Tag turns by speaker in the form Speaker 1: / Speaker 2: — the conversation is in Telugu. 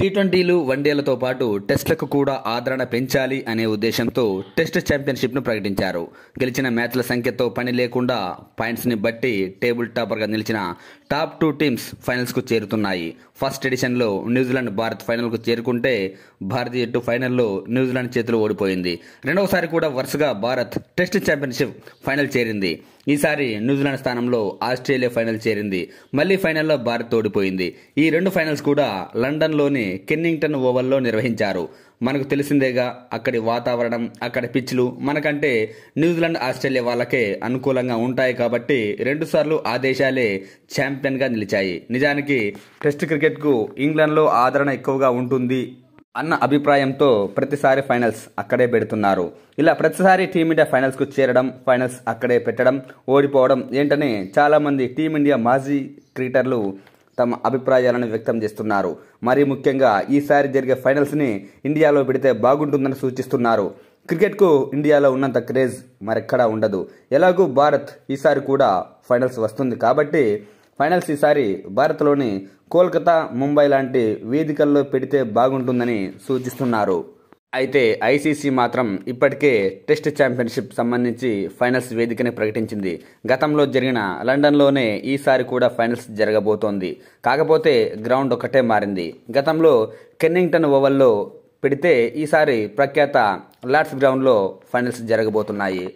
Speaker 1: టీ ట్వంటీలు వన్డేలతో పాటు టెస్టులకు కూడా ఆదరణ పెంచాలి అనే ఉద్దేశంతో టెస్ట్ ఛాంపియన్షిప్ను ప్రకటించారు గెలిచిన మ్యాచ్ల సంఖ్యతో పని లేకుండా పాయింట్స్ని బట్టి టేబుల్ టాపర్గా నిలిచిన టాప్ టూ టీమ్స్ ఫైనల్స్కు చేరుతున్నాయి ఫస్ట్ ఎడిషన్లో న్యూజిలాండ్ భారత్ ఫైనల్కు చేరుకుంటే భారతీయ జట్టు ఫైనల్లో న్యూజిలాండ్ చేతిలో ఓడిపోయింది రెండవసారి కూడా వరుసగా భారత్ టెస్ట్ ఛాంపియన్షిప్ ఫైనల్ చేరింది ఈసారి న్యూజిలాండ్ స్థానంలో ఆస్ట్రేలియా ఫైనల్ చేరింది మళ్ళీ ఫైనల్లో భారత్ ఓడిపోయింది ఈ రెండు ఫైనల్స్ కూడా లండన్లోని కెన్నింగ్టన్ ఓవల్లో నిర్వహించారు మనకు తెలిసిందేగా అక్కడి వాతావరణం అక్కడ పిచ్లు మనకంటే న్యూజిలాండ్ ఆస్ట్రేలియా వాళ్ళకే అనుకూలంగా ఉంటాయి కాబట్టి రెండుసార్లు ఆ దేశాలే ఛాంపియన్ ఛాంపియన్గా నిలిచాయి నిజానికి టెస్ట్ క్రికెట్కు ఇంగ్లాండ్లో ఆదరణ ఎక్కువగా ఉంటుంది అన్న అభిప్రాయంతో ప్రతిసారి ఫైనల్స్ అక్కడే పెడుతున్నారు ఇలా ప్రతిసారి టీమిండియా ఫైనల్స్కు చేరడం ఫైనల్స్ అక్కడే పెట్టడం ఓడిపోవడం ఏంటని చాలామంది టీమిండియా మాజీ క్రికెటర్లు తమ అభిప్రాయాలను వ్యక్తం చేస్తున్నారు మరీ ముఖ్యంగా ఈసారి జరిగే ఫైనల్స్ని ఇండియాలో పెడితే బాగుంటుందని సూచిస్తున్నారు క్రికెట్కు ఇండియాలో ఉన్నంత క్రేజ్ మరెక్కడా ఉండదు ఎలాగూ భారత్ ఈసారి కూడా ఫైనల్స్ వస్తుంది కాబట్టి ఫైనల్స్ ఈసారి భారత్లోని కోల్కతా ముంబై లాంటి వేదికల్లో పెడితే బాగుంటుందని సూచిస్తున్నారు అయితే ఐసీసీ మాత్రం ఇప్పటికే టెస్ట్ ఛాంపియన్షిప్ సంబంధించి ఫైనల్స్ వేదికని ప్రకటించింది గతంలో జరిగిన లండన్లోనే ఈసారి కూడా ఫైనల్స్ జరగబోతోంది కాకపోతే గ్రౌండ్ ఒకటే మారింది గతంలో కెన్నింగ్టన్ ఓవర్లో పెడితే ఈసారి ప్రఖ్యాత లార్డ్స్ గ్రౌండ్లో ఫైనల్స్ జరగబోతున్నాయి